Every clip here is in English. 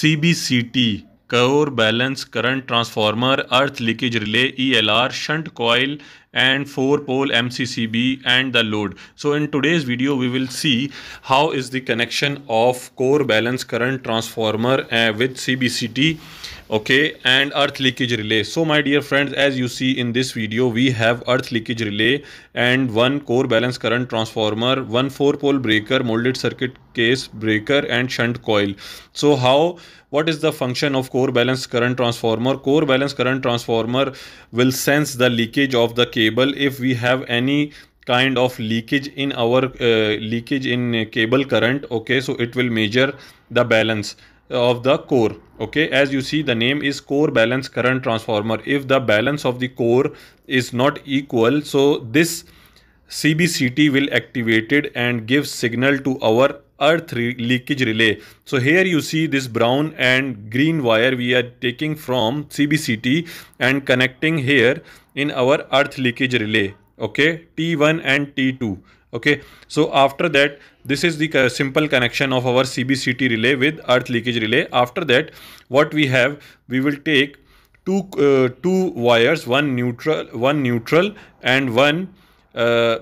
C B C T core balance current transformer earth leakage relay E L R shunt coil and 4 pole MCCB and the load. So in today's video we will see how is the connection of core balance current transformer uh, with CBCT okay and earth leakage relay so my dear friends as you see in this video we have earth leakage relay and one core balance current transformer one four pole breaker molded circuit case breaker and shunt coil so how what is the function of core balance current transformer core balance current transformer will sense the leakage of the cable cable if we have any kind of leakage in our uh, leakage in uh, cable current okay so it will measure the balance of the core okay as you see the name is core balance current transformer if the balance of the core is not equal so this CBCT will activated and give signal to our earth re- leakage relay. So here you see this brown and green wire we are taking from CBCT and connecting here in our earth leakage relay. Okay, T1 and T2. Okay, so after that, this is the simple connection of our CBCT relay with earth leakage relay. After that, what we have, we will take two uh, two wires, one neutral, one neutral, and one uh,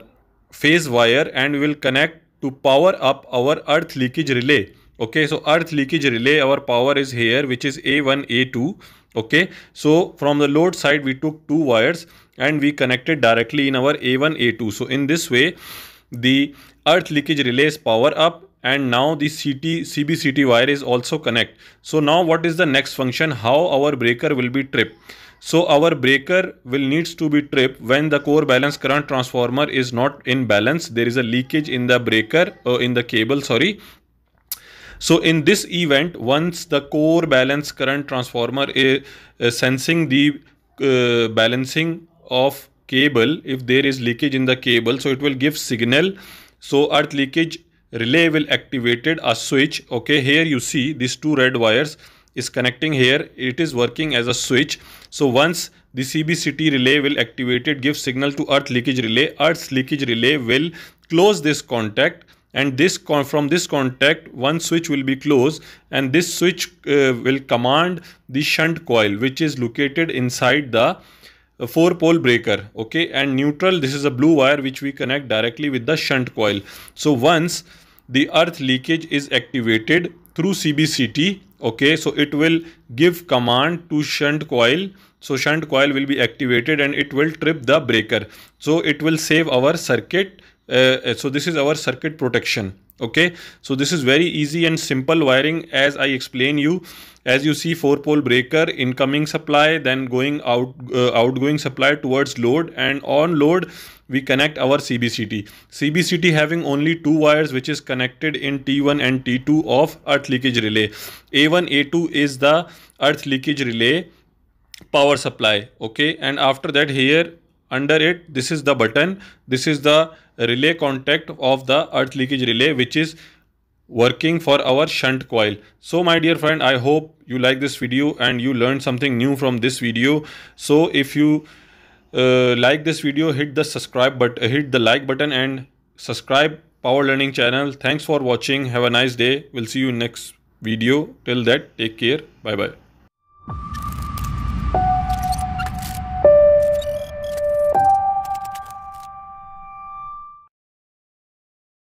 phase wire, and we will connect to power up our earth leakage relay. Okay, so earth leakage relay, our power is here, which is A1, A2. Okay, so from the load side, we took two wires and we connected directly in our A1, A2. So in this way, the earth leakage relay is power up and now the CT, CBCT wire is also connect. So now what is the next function? How our breaker will be tripped? So our breaker will needs to be tripped when the core balance current transformer is not in balance. There is a leakage in the breaker uh, in the cable sorry so in this event, once the core balance current transformer is uh, sensing the uh, balancing of cable, if there is leakage in the cable, so it will give signal. So earth leakage relay will activated a switch. Okay, here you see these two red wires is connecting here it is working as a switch so once the CBCT relay will activate it give signal to earth leakage relay earth's leakage relay will close this contact and this from this contact one switch will be closed and this switch uh, will command the shunt coil which is located inside the a uh, four pole breaker okay and neutral this is a blue wire which we connect directly with the shunt coil so once the earth leakage is activated through CBCT okay so it will give command to shunt coil so shunt coil will be activated and it will trip the breaker so it will save our circuit uh, so this is our circuit protection okay so this is very easy and simple wiring as i explain you as you see four pole breaker incoming supply then going out uh, outgoing supply towards load and on load we connect our cbct cbct having only two wires which is connected in t1 and t2 of earth leakage relay a1 a2 is the earth leakage relay power supply okay and after that here under it this is the button this is the relay contact of the earth leakage relay which is working for our shunt coil so my dear friend i hope you like this video and you learned something new from this video so if you uh, like this video hit the subscribe but uh, hit the like button and subscribe power learning channel thanks for watching have a nice day we'll see you next video till that take care bye bye